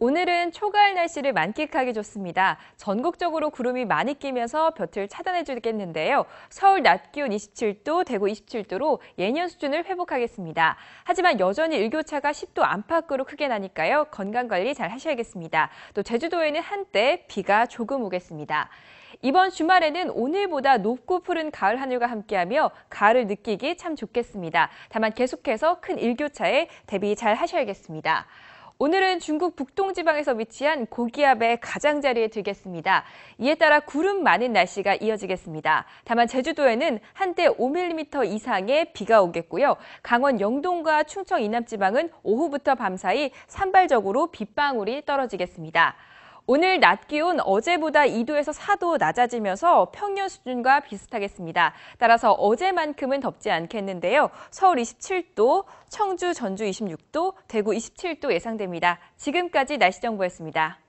오늘은 초가을 날씨를 만끽하기 좋습니다. 전국적으로 구름이 많이 끼면서 볕을 차단해 주겠는데요. 서울 낮 기온 27도, 대구 27도로 예년 수준을 회복하겠습니다. 하지만 여전히 일교차가 10도 안팎으로 크게 나니까요. 건강관리 잘 하셔야겠습니다. 또 제주도에는 한때 비가 조금 오겠습니다. 이번 주말에는 오늘보다 높고 푸른 가을 하늘과 함께하며 가을을 느끼기 참 좋겠습니다. 다만 계속해서 큰 일교차에 대비 잘 하셔야겠습니다. 오늘은 중국 북동지방에서 위치한 고기압의 가장자리에 들겠습니다. 이에 따라 구름 많은 날씨가 이어지겠습니다. 다만 제주도에는 한때 5mm 이상의 비가 오겠고요. 강원 영동과 충청 이남지방은 오후부터 밤사이 산발적으로 빗방울이 떨어지겠습니다. 오늘 낮 기온 어제보다 2도에서 4도 낮아지면서 평년 수준과 비슷하겠습니다. 따라서 어제만큼은 덥지 않겠는데요. 서울 27도, 청주, 전주 26도, 대구 27도 예상됩니다. 지금까지 날씨정보였습니다.